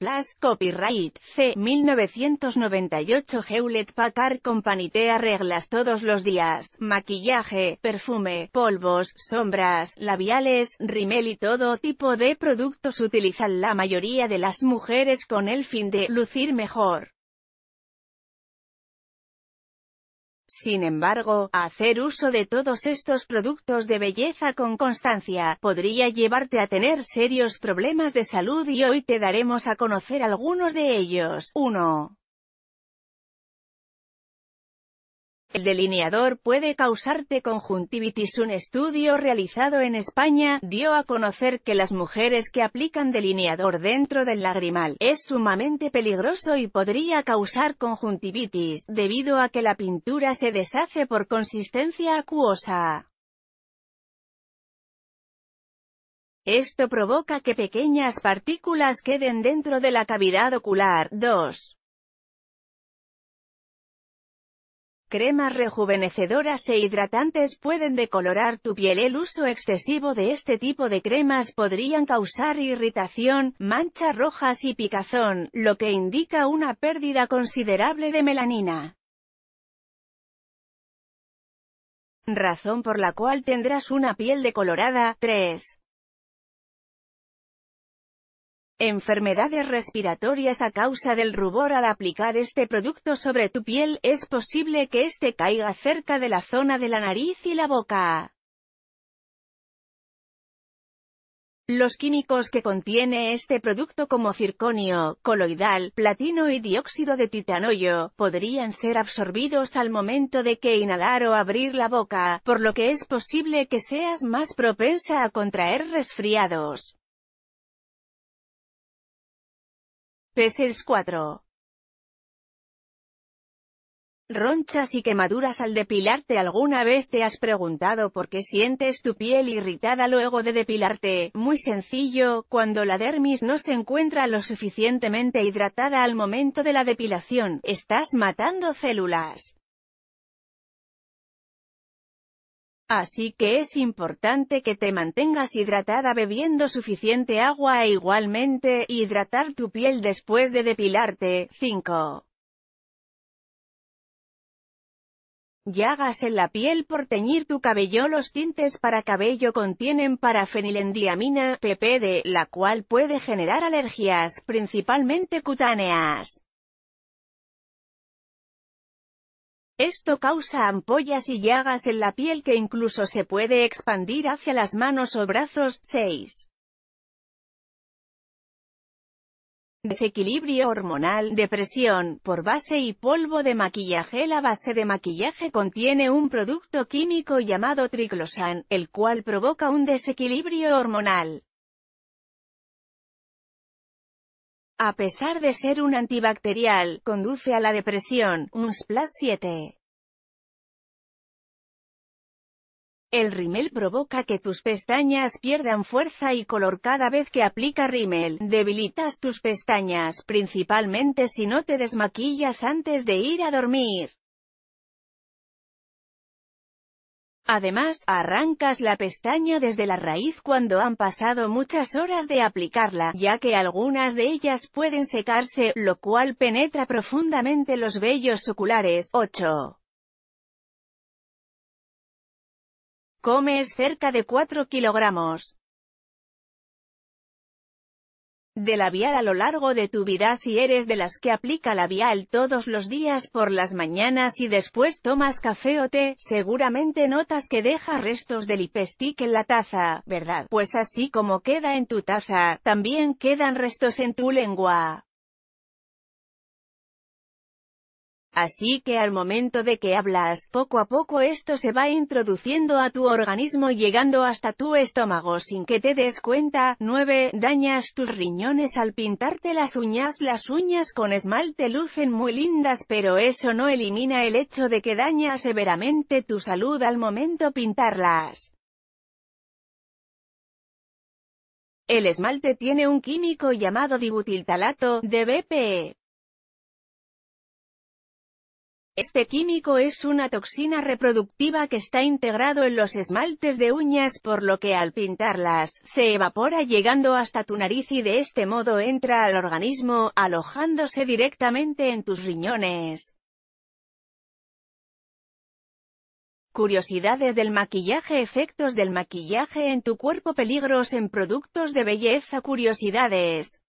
Plus copyright, C. 1998 Hewlett Packard Company te arreglas todos los días, maquillaje, perfume, polvos, sombras, labiales, rimel y todo tipo de productos utilizan la mayoría de las mujeres con el fin de lucir mejor. Sin embargo, hacer uso de todos estos productos de belleza con constancia, podría llevarte a tener serios problemas de salud y hoy te daremos a conocer algunos de ellos. 1. El delineador puede causarte conjuntivitis. Un estudio realizado en España dio a conocer que las mujeres que aplican delineador dentro del lagrimal es sumamente peligroso y podría causar conjuntivitis, debido a que la pintura se deshace por consistencia acuosa. Esto provoca que pequeñas partículas queden dentro de la cavidad ocular. 2. Cremas rejuvenecedoras e hidratantes pueden decolorar tu piel. El uso excesivo de este tipo de cremas podrían causar irritación, manchas rojas y picazón, lo que indica una pérdida considerable de melanina. Razón por la cual tendrás una piel decolorada. 3. Enfermedades respiratorias A causa del rubor al aplicar este producto sobre tu piel, es posible que este caiga cerca de la zona de la nariz y la boca. Los químicos que contiene este producto como circonio, coloidal, platino y dióxido de titanoyo, podrían ser absorbidos al momento de que inhalar o abrir la boca, por lo que es posible que seas más propensa a contraer resfriados. Pesels 4. Ronchas y quemaduras al depilarte ¿Alguna vez te has preguntado por qué sientes tu piel irritada luego de depilarte? Muy sencillo, cuando la dermis no se encuentra lo suficientemente hidratada al momento de la depilación, estás matando células. Así que es importante que te mantengas hidratada bebiendo suficiente agua e igualmente, hidratar tu piel después de depilarte. 5. Llagas en la piel por teñir tu cabello Los tintes para cabello contienen parafenilendiamina, PPD, la cual puede generar alergias, principalmente cutáneas. Esto causa ampollas y llagas en la piel que incluso se puede expandir hacia las manos o brazos. 6. desequilibrio hormonal, depresión, por base y polvo de maquillaje. La base de maquillaje contiene un producto químico llamado triclosan, el cual provoca un desequilibrio hormonal. A pesar de ser un antibacterial, conduce a la depresión, un 7. El rímel provoca que tus pestañas pierdan fuerza y color cada vez que aplica rímel. Debilitas tus pestañas, principalmente si no te desmaquillas antes de ir a dormir. Además, arrancas la pestaña desde la raíz cuando han pasado muchas horas de aplicarla, ya que algunas de ellas pueden secarse, lo cual penetra profundamente los vellos oculares. 8. Comes cerca de 4 kilogramos de vial a lo largo de tu vida si eres de las que aplica labial todos los días por las mañanas y después tomas café o té, seguramente notas que deja restos del lipstick en la taza, ¿verdad? Pues así como queda en tu taza, también quedan restos en tu lengua. Así que al momento de que hablas, poco a poco esto se va introduciendo a tu organismo llegando hasta tu estómago sin que te des cuenta. 9. Dañas tus riñones al pintarte las uñas. Las uñas con esmalte lucen muy lindas pero eso no elimina el hecho de que daña severamente tu salud al momento pintarlas. El esmalte tiene un químico llamado dibutiltalato, de este químico es una toxina reproductiva que está integrado en los esmaltes de uñas, por lo que al pintarlas, se evapora llegando hasta tu nariz y de este modo entra al organismo, alojándose directamente en tus riñones. Curiosidades del maquillaje Efectos del maquillaje en tu cuerpo Peligros en productos de belleza Curiosidades